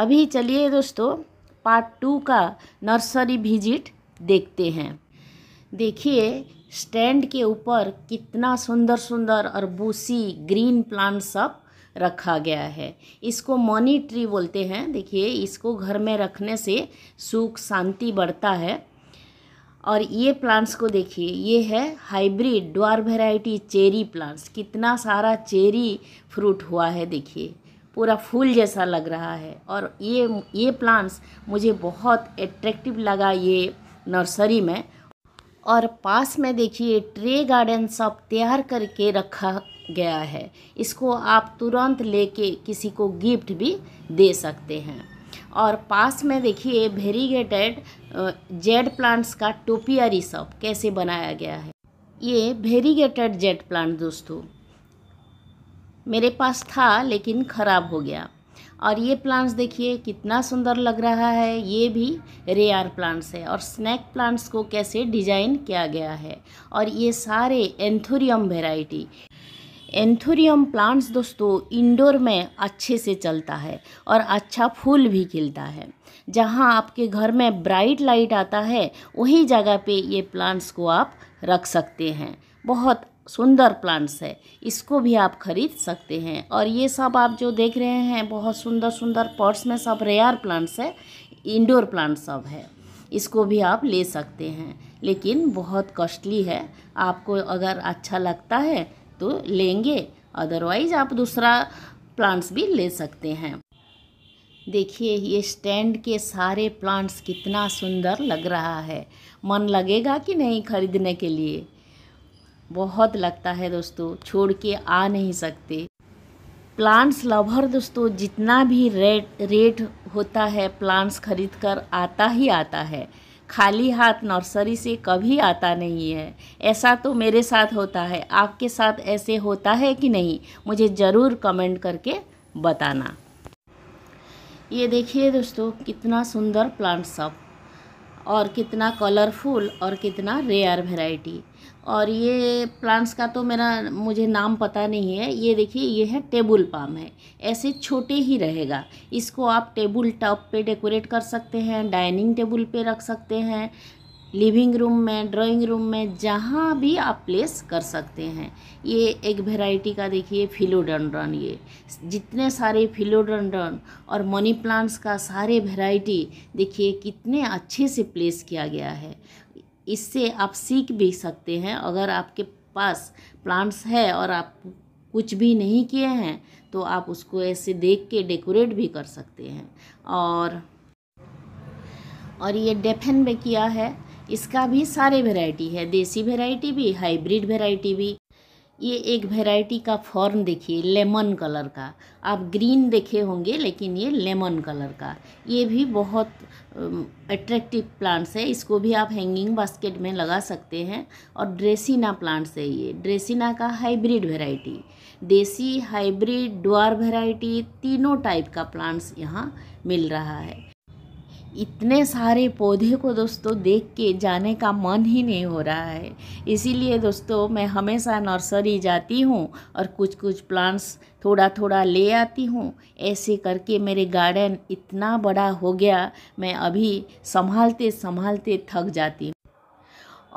अभी चलिए दोस्तों पार्ट टू का नर्सरी विजिट देखते हैं देखिए स्टैंड के ऊपर कितना सुंदर सुंदर और बूसी ग्रीन प्लांट सब रखा गया है इसको मनी ट्री बोलते हैं देखिए इसको घर में रखने से सुख शांति बढ़ता है और ये प्लांट्स को देखिए ये है hybrid dwarf variety cherry plants कितना सारा चेरी फ्रूट हुआ है देखिए पूरा फूल जैसा लग रहा है और ये ये प्लांट्स मुझे बहुत एट्रैक्टिव लगा ये नर्सरी में और पास में देखिए ट्रे गार्डन सब तैयार करके रखा गया है इसको आप तुरंत लेके किसी को गिफ्ट भी दे सकते हैं और पास में देखिए वेरीगेटेड जेड प्लांट्स का टोपियरी सब कैसे बनाया गया है ये वेरीगेटेड जेड प्लांट दोस्तों मेरे पास था लेकिन ख़राब हो गया और ये प्लांट्स देखिए कितना सुंदर लग रहा है ये भी रेयर प्लांट्स है और स्नैक प्लांट्स को कैसे डिजाइन किया गया है और ये सारे एंथोरियम वेराइटी एंथोरियम प्लांट्स दोस्तों इंडोर में अच्छे से चलता है और अच्छा फूल भी खिलता है जहाँ आपके घर में ब्राइट लाइट आता है वही जगह पे ये प्लांट्स को आप रख सकते हैं बहुत सुंदर प्लांट्स है इसको भी आप खरीद सकते हैं और ये सब आप जो देख रहे हैं बहुत सुंदर सुंदर पॉट्स में सब रेयर प्लांट्स है इंडोर प्लांट सब है इसको भी आप ले सकते हैं लेकिन बहुत कॉस्टली है आपको अगर अच्छा लगता है तो लेंगे अदरवाइज़ आप दूसरा प्लांट्स भी ले सकते हैं देखिए ये स्टैंड के सारे प्लांट्स कितना सुंदर लग रहा है मन लगेगा कि नहीं खरीदने के लिए बहुत लगता है दोस्तों छोड़ के आ नहीं सकते प्लांट्स लवर दोस्तों जितना भी रेट रेट होता है प्लांट्स खरीद कर आता ही आता है खाली हाथ नर्सरी से कभी आता नहीं है ऐसा तो मेरे साथ होता है आपके साथ ऐसे होता है कि नहीं मुझे ज़रूर कमेंट करके बताना ये देखिए दोस्तों कितना सुंदर प्लांट सब और कितना कलरफुल और कितना रेयर वेराइटी और ये प्लांट्स का तो मेरा मुझे नाम पता नहीं है ये देखिए ये है टेबल पाम है ऐसे छोटे ही रहेगा इसको आप टेबल टॉप पे डेकोरेट कर सकते हैं डाइनिंग टेबल पे रख सकते हैं लिविंग रूम में ड्राइंग रूम में जहाँ भी आप प्लेस कर सकते हैं ये एक वेराइटी का देखिए फिलोडनड्रन ये जितने सारे फिलोडनड्रन और मनी प्लांट्स का सारे वेराइटी देखिए कितने अच्छे से प्लेस किया गया है इससे आप सीख भी सकते हैं अगर आपके पास प्लांट्स है और आप कुछ भी नहीं किए हैं तो आप उसको ऐसे देख के डेकोरेट भी कर सकते हैं और और ये डेफेन में किया है इसका भी सारे वेराइटी है देसी वेराइटी भी हाइब्रिड वेराइटी भी ये एक वेराइटी का फॉर्म देखिए लेमन कलर का आप ग्रीन देखे होंगे लेकिन ये लेमन कलर का ये भी बहुत अट्रैक्टिव प्लांट्स है इसको भी आप हैंगिंग बास्केट में लगा सकते हैं और ड्रेसिना प्लांट्स है ये ड्रेसिना का हाइब्रिड वेराइटी देसी हाइब्रिड ड्वार वेराइटी तीनों टाइप का प्लांट्स यहाँ मिल रहा है इतने सारे पौधे को दोस्तों देख के जाने का मन ही नहीं हो रहा है इसीलिए दोस्तों मैं हमेशा नर्सरी जाती हूँ और कुछ कुछ प्लांट्स थोड़ा थोड़ा ले आती हूँ ऐसे करके मेरे गार्डन इतना बड़ा हो गया मैं अभी संभालते संभालते थक जाती हूँ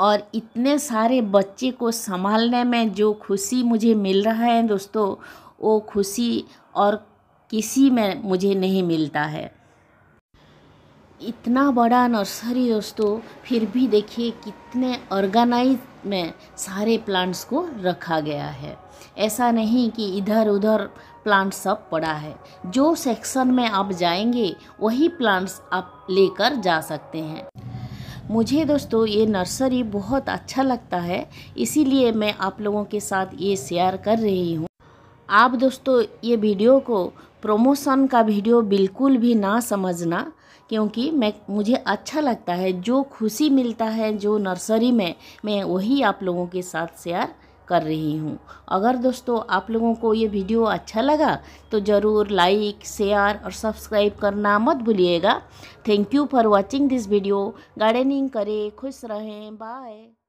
और इतने सारे बच्चे को संभालने में जो खुशी मुझे मिल रहा है दोस्तों वो खुशी और किसी में मुझे नहीं मिलता है इतना बड़ा नर्सरी दोस्तों फिर भी देखिए कितने ऑर्गेनाइज में सारे प्लांट्स को रखा गया है ऐसा नहीं कि इधर उधर प्लांट सब पड़ा है जो सेक्शन में आप जाएंगे वही प्लांट्स आप लेकर जा सकते हैं मुझे दोस्तों ये नर्सरी बहुत अच्छा लगता है इसीलिए मैं आप लोगों के साथ ये शेयर कर रही हूँ आप दोस्तों ये वीडियो को प्रमोशन का वीडियो बिल्कुल भी ना समझना क्योंकि मैं मुझे अच्छा लगता है जो खुशी मिलता है जो नर्सरी में मैं वही आप लोगों के साथ शेयर कर रही हूँ अगर दोस्तों आप लोगों को ये वीडियो अच्छा लगा तो ज़रूर लाइक शेयर और सब्सक्राइब करना मत भूलिएगा thank you for watching this video gardening करें खुश रहें बाय